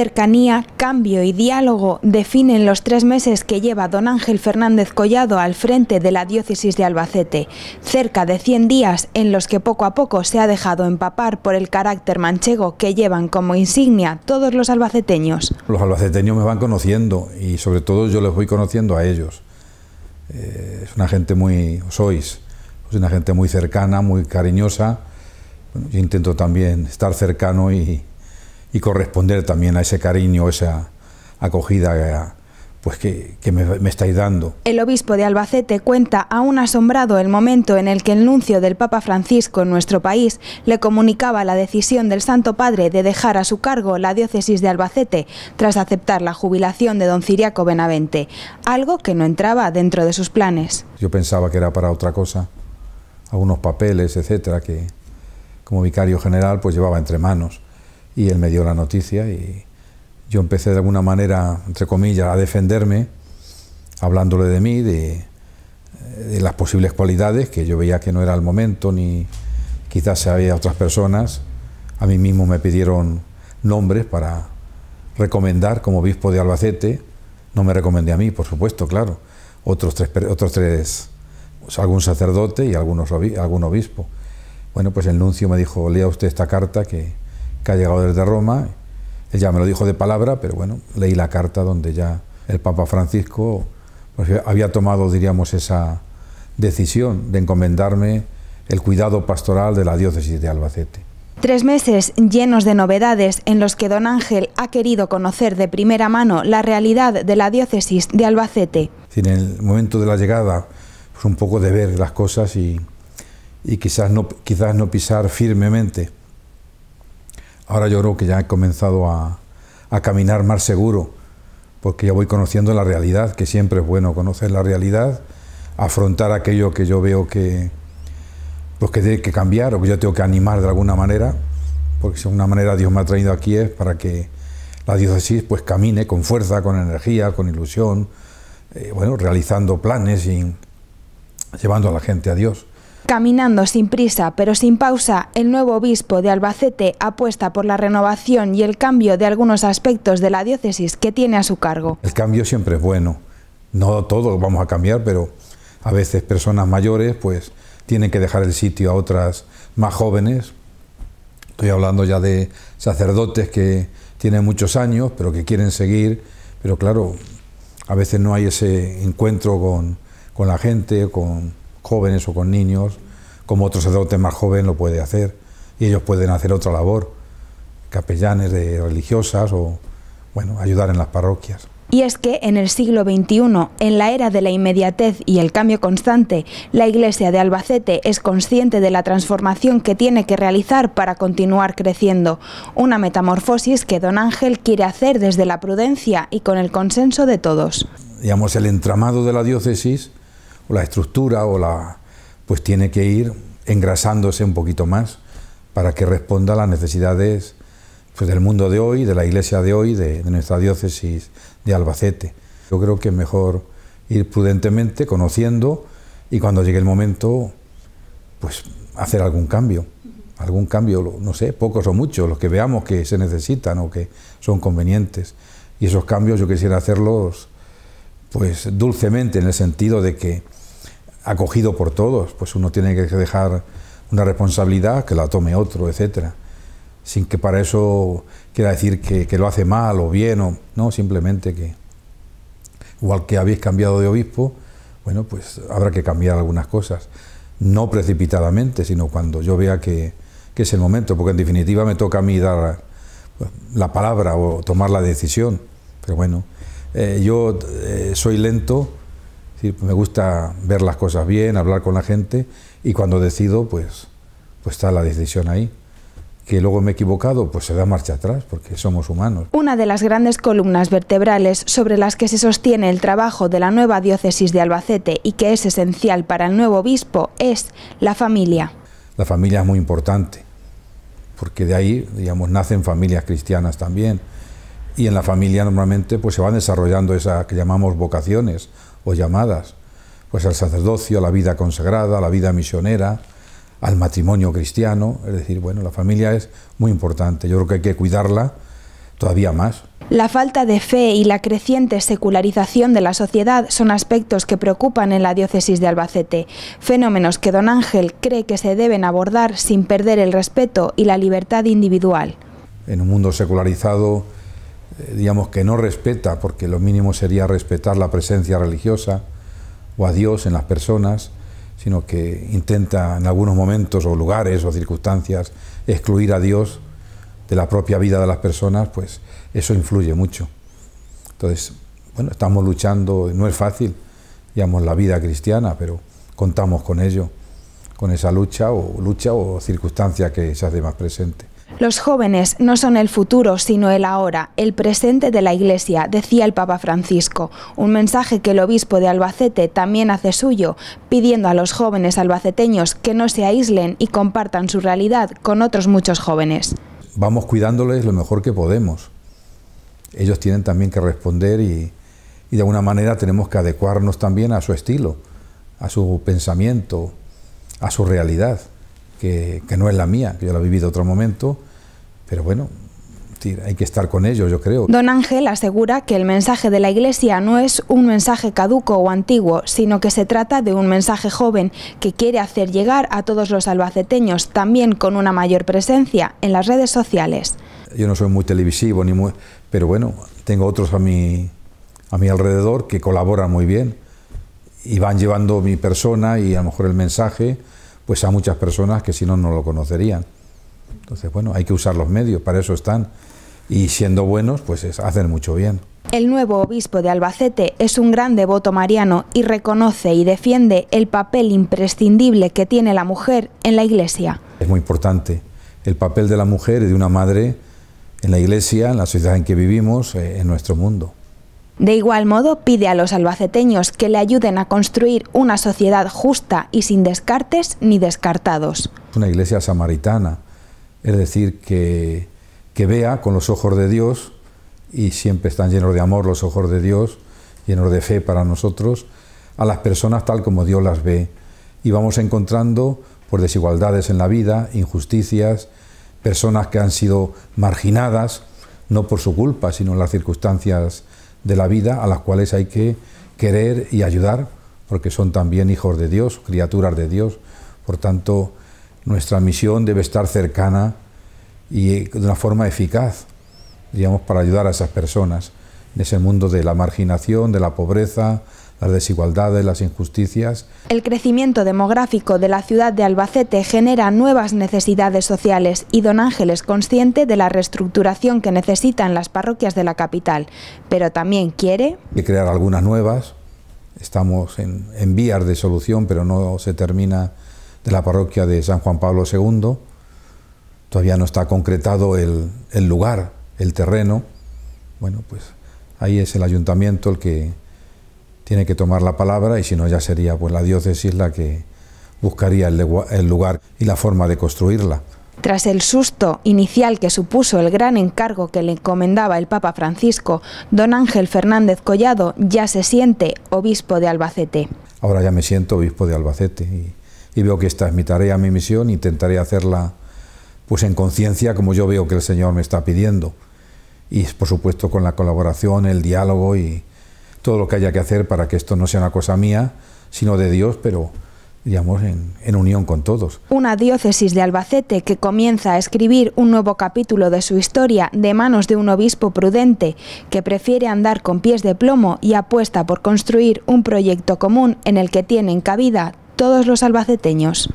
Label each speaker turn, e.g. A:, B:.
A: cercanía, cambio y diálogo definen los tres meses que lleva don Ángel Fernández Collado al frente de la diócesis de Albacete, cerca de 100 días en los que poco a poco se ha dejado empapar por el carácter manchego que llevan como insignia todos los albaceteños.
B: Los albaceteños me van conociendo y sobre todo yo les voy conociendo a ellos. Eh, es una gente muy, sois, es una gente muy cercana, muy cariñosa. yo intento también estar cercano y y corresponder también a ese cariño, esa acogida eh, pues que, me, estáis dando.
A: El obispo de Albacete cuenta aún asombrado el momento en el que el nuncio del Papa Francisco en nuestro país le comunicaba la decisión del Santo Padre de dejar a su cargo la diócesis de Albacete tras aceptar la jubilación de don Ciriaco Benavente, algo que no entraba dentro de sus planes.
B: Yo pensaba que era para otra cosa, algunos papeles, etcétera, que como vicario general pues llevaba entre manos y él me dio la noticia y yo empecé de alguna manera, entre comillas, a defenderme, hablándole de mí, de, las posibles cualidades, que yo veía que no era el momento, ni quizás había otras personas. A mí mismo me pidieron nombres para recomendar como obispo de Albacete. No me recomendé a mí, por supuesto, claro. Otros tres, otros tres pues, algún sacerdote y algunos, algún obispo. Bueno, pues el nuncio me dijo, lea usted esta carta que que ha llegado desde Roma. ella me lo dijo de palabra, pero bueno, leí la carta donde ya el Papa Francisco pues, había tomado, diríamos, esa decisión de encomendarme el cuidado pastoral de la diócesis de Albacete.
A: Tres meses llenos de novedades en los que don Ángel ha querido conocer de primera mano la realidad de la diócesis de Albacete.
B: En el momento de la llegada, pues un poco de ver las cosas y, y quizás, no, quizás no pisar firmemente Ahora yo creo que ya he comenzado a, caminar más seguro, porque ya voy conociendo la realidad, que siempre es bueno conocer la realidad, afrontar aquello que yo veo que, pues que tiene que cambiar o que yo tengo que animar de alguna manera, porque si de alguna manera Dios me ha traído aquí es para que la diócesis pues camine con fuerza, con energía, con ilusión, eh, bueno, realizando planes y llevando a la gente a Dios.
A: Caminando sin prisa pero sin pausa, el nuevo obispo de Albacete apuesta por la renovación y el cambio de algunos aspectos de la diócesis que tiene a su cargo.
B: El cambio siempre es bueno. No todo vamos a cambiar, pero a veces personas mayores pues tienen que dejar el sitio a otras más jóvenes. Estoy hablando ya de sacerdotes que tienen muchos años, pero que quieren seguir, pero claro, a veces no hay ese encuentro con, con la gente, con, jóvenes o con niños, como otro sacerdote más joven lo puede hacer, y ellos pueden hacer otra labor, capellanes de religiosas o, bueno, ayudar en las parroquias.
A: Y es que en el siglo XXI, en la era de la inmediatez y el cambio constante, la Iglesia de Albacete es consciente de la transformación que tiene que realizar para continuar creciendo, una metamorfosis que don Ángel quiere hacer desde la prudencia y con el consenso de todos.
B: Digamos, el entramado de la diócesis la estructura o la pues tiene que ir engrasándose un poquito más para que responda a las necesidades pues, del mundo de hoy, de la iglesia de hoy, de, de nuestra diócesis de Albacete. Yo creo que es mejor ir prudentemente, conociendo y cuando llegue el momento, pues hacer algún cambio. Algún cambio, no sé, pocos o muchos, los que veamos que se necesitan o que son convenientes. Y esos cambios yo quisiera hacerlos pues dulcemente en el sentido de que acogido por todos, pues uno tiene que dejar una responsabilidad que la tome otro, etcétera, sin que para eso quiera decir que, lo hace mal o bien o no, simplemente que igual que habéis cambiado de obispo, bueno, pues habrá que cambiar algunas cosas, no precipitadamente, sino cuando yo vea que, es el momento, porque en definitiva me toca a mí dar pues, la palabra o tomar la decisión, pero bueno, eh, yo eh, soy lento me gusta ver las cosas bien, hablar con la gente y cuando decido, pues, pues está la decisión ahí que luego me he equivocado, pues se da marcha atrás, porque somos humanos.
A: Una de las grandes columnas vertebrales sobre las que se sostiene el trabajo de la nueva diócesis de Albacete y que es esencial para el nuevo obispo es la familia.
B: La familia es muy importante, porque de ahí, digamos, nacen familias cristianas también, y en la familia normalmente pues se van desarrollando esas que llamamos vocaciones o llamadas, pues al sacerdocio, a la vida consagrada, a la vida misionera, al matrimonio cristiano, es decir, bueno, la familia es muy importante, yo creo que hay que cuidarla todavía más.
A: La falta de fe y la creciente secularización de la sociedad son aspectos que preocupan en la diócesis de Albacete, fenómenos que don Ángel cree que se deben abordar sin perder el respeto y la libertad individual.
B: En un mundo secularizado eh, digamos, que no respeta, porque lo mínimo sería respetar la presencia religiosa o a Dios en las personas, sino que intenta en algunos momentos o lugares o circunstancias excluir a Dios de la propia vida de las personas, pues eso influye mucho. Entonces, bueno, estamos luchando, no es fácil, digamos, la vida cristiana, pero contamos con ello, con esa lucha o lucha o circunstancia que se hace más presente.
A: Los jóvenes no son el futuro, sino el ahora, el presente de la Iglesia, decía el Papa Francisco, un mensaje que el obispo de Albacete también hace suyo, pidiendo a los jóvenes albaceteños que no se aíslen y compartan su realidad con otros muchos jóvenes.
B: Vamos cuidándoles lo mejor que podemos. Ellos tienen también que responder y, y de alguna manera tenemos que adecuarnos también a su estilo, a su pensamiento, a su realidad que, no es la mía, que yo la he vivido otro momento, pero bueno, hay que estar con ellos, yo creo. Don
A: Ángel asegura que el mensaje de la Iglesia no es un mensaje caduco o antiguo, sino que se trata de un mensaje joven que quiere hacer llegar a todos los albaceteños, también con una mayor presencia en las redes sociales.
B: Yo no soy muy televisivo, ni muy, pero bueno, tengo otros a mi, a mi alrededor que colaboran muy bien y van llevando mi persona y a lo mejor el mensaje pues a muchas personas que si no, no lo conocerían. Entonces, bueno, hay que usar los medios, para eso están. Y siendo buenos, pues hacen mucho bien.
A: El nuevo obispo de Albacete es un gran devoto mariano y reconoce y defiende el papel imprescindible que tiene la mujer en la iglesia.
B: Es muy importante el papel de la mujer y de una madre en la iglesia, en la sociedad en que vivimos, eh, en nuestro mundo.
A: De igual modo, pide a los albaceteños que le ayuden a construir una sociedad justa y sin descartes ni descartados.
B: Una iglesia samaritana, es decir, que, vea con los ojos de Dios, y siempre están llenos de amor los ojos de Dios, llenos de fe para nosotros, a las personas tal como Dios las ve. Y vamos encontrando por pues, desigualdades en la vida, injusticias, personas que han sido marginadas, no por su culpa, sino en las circunstancias de la vida a las cuales hay que querer y ayudar, porque son también hijos de Dios, criaturas de Dios. Por tanto, nuestra misión debe estar cercana y de una forma eficaz, digamos, para ayudar a esas personas en ese mundo de la marginación, de la pobreza, las desigualdades, las injusticias.
A: El crecimiento demográfico de la ciudad de Albacete genera nuevas necesidades sociales y don Ángel es consciente de la reestructuración que necesitan las parroquias de la capital, pero también quiere...
B: crear algunas nuevas, estamos en, vías de solución, pero no se termina de la parroquia de San Juan Pablo II, todavía no está concretado el lugar, el terreno, bueno, pues ahí es el ayuntamiento el que tiene que tomar la palabra y si no ya sería pues la diócesis la que buscaría el lugar y la forma de construirla.
A: Tras el susto inicial que supuso el gran encargo que le encomendaba el Papa Francisco, don Ángel Fernández Collado ya se siente obispo de Albacete.
B: Ahora ya me siento obispo de Albacete y, veo que esta es mi tarea, mi misión, intentaré hacerla pues en conciencia como yo veo que el Señor me está pidiendo. Y por supuesto con la colaboración, el diálogo y, todo lo que haya que hacer para que esto no sea una cosa mía, sino de Dios, pero digamos, en, en, unión con todos.
A: Una diócesis de Albacete que comienza a escribir un nuevo capítulo de su historia de manos de un obispo prudente que prefiere andar con pies de plomo y apuesta por construir un proyecto común en el que tienen cabida todos los albaceteños.